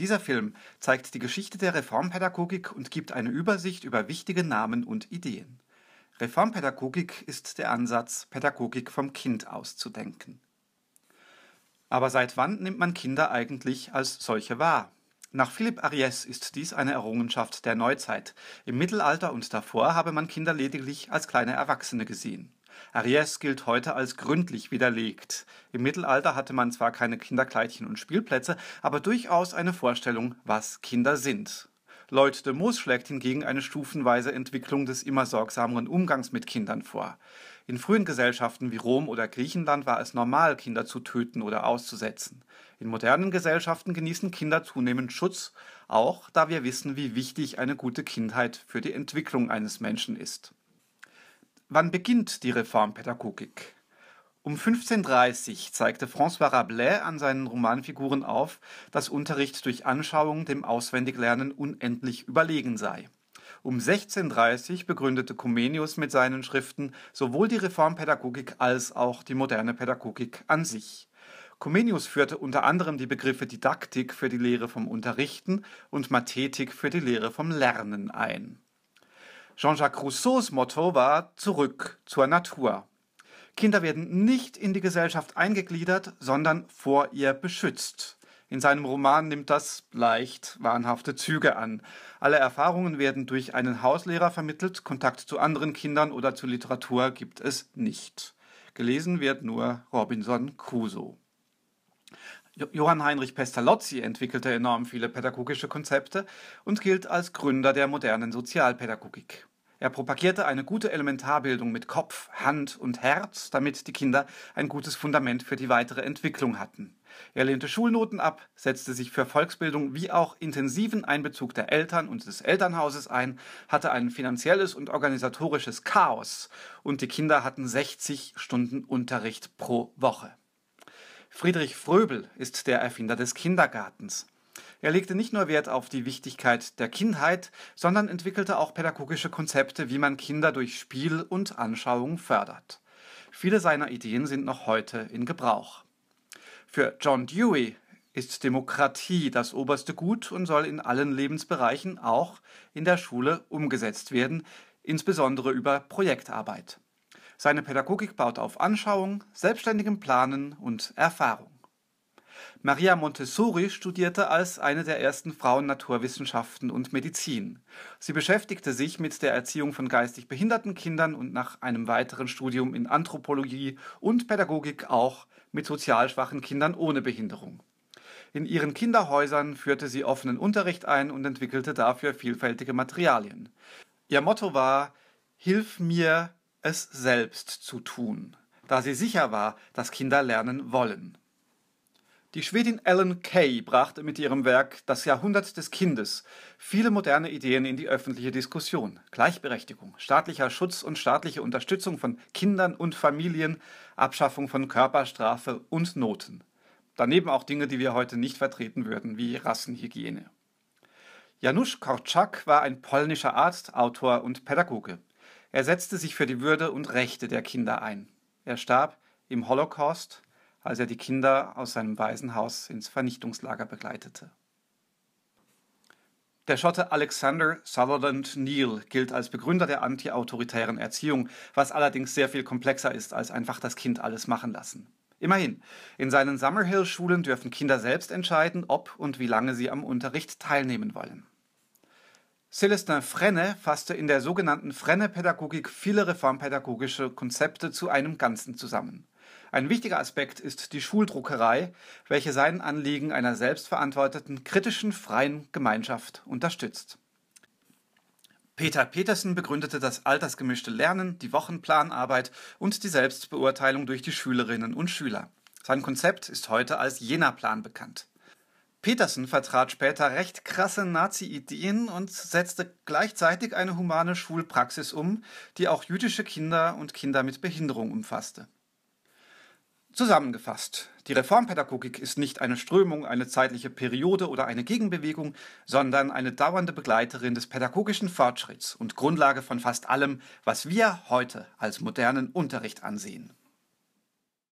Dieser Film zeigt die Geschichte der Reformpädagogik und gibt eine Übersicht über wichtige Namen und Ideen. Reformpädagogik ist der Ansatz, Pädagogik vom Kind auszudenken. Aber seit wann nimmt man Kinder eigentlich als solche wahr? Nach Philipp Ariès ist dies eine Errungenschaft der Neuzeit. Im Mittelalter und davor habe man Kinder lediglich als kleine Erwachsene gesehen. Ariès gilt heute als gründlich widerlegt. Im Mittelalter hatte man zwar keine Kinderkleidchen und Spielplätze, aber durchaus eine Vorstellung, was Kinder sind. Lloyd de Moos schlägt hingegen eine stufenweise Entwicklung des immer sorgsameren Umgangs mit Kindern vor. In frühen Gesellschaften wie Rom oder Griechenland war es normal, Kinder zu töten oder auszusetzen. In modernen Gesellschaften genießen Kinder zunehmend Schutz, auch da wir wissen, wie wichtig eine gute Kindheit für die Entwicklung eines Menschen ist. Wann beginnt die Reformpädagogik? Um 15.30 zeigte François Rabelais an seinen Romanfiguren auf, dass Unterricht durch Anschauung dem Auswendiglernen unendlich überlegen sei. Um 16.30 begründete Comenius mit seinen Schriften sowohl die Reformpädagogik als auch die moderne Pädagogik an sich. Comenius führte unter anderem die Begriffe Didaktik für die Lehre vom Unterrichten und Mathetik für die Lehre vom Lernen ein. Jean-Jacques Rousseaus Motto war Zurück zur Natur. Kinder werden nicht in die Gesellschaft eingegliedert, sondern vor ihr beschützt. In seinem Roman nimmt das leicht wahnhafte Züge an. Alle Erfahrungen werden durch einen Hauslehrer vermittelt, Kontakt zu anderen Kindern oder zu Literatur gibt es nicht. Gelesen wird nur Robinson Crusoe. Johann Heinrich Pestalozzi entwickelte enorm viele pädagogische Konzepte und gilt als Gründer der modernen Sozialpädagogik. Er propagierte eine gute Elementarbildung mit Kopf, Hand und Herz, damit die Kinder ein gutes Fundament für die weitere Entwicklung hatten. Er lehnte Schulnoten ab, setzte sich für Volksbildung wie auch intensiven Einbezug der Eltern und des Elternhauses ein, hatte ein finanzielles und organisatorisches Chaos und die Kinder hatten 60 Stunden Unterricht pro Woche. Friedrich Fröbel ist der Erfinder des Kindergartens. Er legte nicht nur Wert auf die Wichtigkeit der Kindheit, sondern entwickelte auch pädagogische Konzepte, wie man Kinder durch Spiel und Anschauung fördert. Viele seiner Ideen sind noch heute in Gebrauch. Für John Dewey ist Demokratie das oberste Gut und soll in allen Lebensbereichen, auch in der Schule, umgesetzt werden, insbesondere über Projektarbeit. Seine Pädagogik baut auf Anschauung, selbstständigem Planen und Erfahrung. Maria Montessori studierte als eine der ersten Frauen Naturwissenschaften und Medizin. Sie beschäftigte sich mit der Erziehung von geistig behinderten Kindern und nach einem weiteren Studium in Anthropologie und Pädagogik auch mit sozial schwachen Kindern ohne Behinderung. In ihren Kinderhäusern führte sie offenen Unterricht ein und entwickelte dafür vielfältige Materialien. Ihr Motto war Hilf mir, es selbst zu tun, da sie sicher war, dass Kinder lernen wollen. Die Schwedin Ellen Kay brachte mit ihrem Werk Das Jahrhundert des Kindes viele moderne Ideen in die öffentliche Diskussion. Gleichberechtigung, staatlicher Schutz und staatliche Unterstützung von Kindern und Familien, Abschaffung von Körperstrafe und Noten. Daneben auch Dinge, die wir heute nicht vertreten würden, wie Rassenhygiene. Janusz Korczak war ein polnischer Arzt, Autor und Pädagoge. Er setzte sich für die Würde und Rechte der Kinder ein. Er starb im Holocaust, als er die Kinder aus seinem Waisenhaus ins Vernichtungslager begleitete. Der Schotte Alexander Sutherland Neal gilt als Begründer der antiautoritären Erziehung, was allerdings sehr viel komplexer ist als einfach das Kind alles machen lassen. Immerhin, in seinen Summerhill-Schulen dürfen Kinder selbst entscheiden, ob und wie lange sie am Unterricht teilnehmen wollen. Celestin Frenne fasste in der sogenannten Frenne-Pädagogik viele reformpädagogische Konzepte zu einem Ganzen zusammen. Ein wichtiger Aspekt ist die Schuldruckerei, welche sein Anliegen einer selbstverantworteten, kritischen, freien Gemeinschaft unterstützt. Peter Petersen begründete das altersgemischte Lernen, die Wochenplanarbeit und die Selbstbeurteilung durch die Schülerinnen und Schüler. Sein Konzept ist heute als Jena-Plan bekannt. Petersen vertrat später recht krasse Nazi-Ideen und setzte gleichzeitig eine humane Schulpraxis um, die auch jüdische Kinder und Kinder mit Behinderung umfasste. Zusammengefasst, die Reformpädagogik ist nicht eine Strömung, eine zeitliche Periode oder eine Gegenbewegung, sondern eine dauernde Begleiterin des pädagogischen Fortschritts und Grundlage von fast allem, was wir heute als modernen Unterricht ansehen.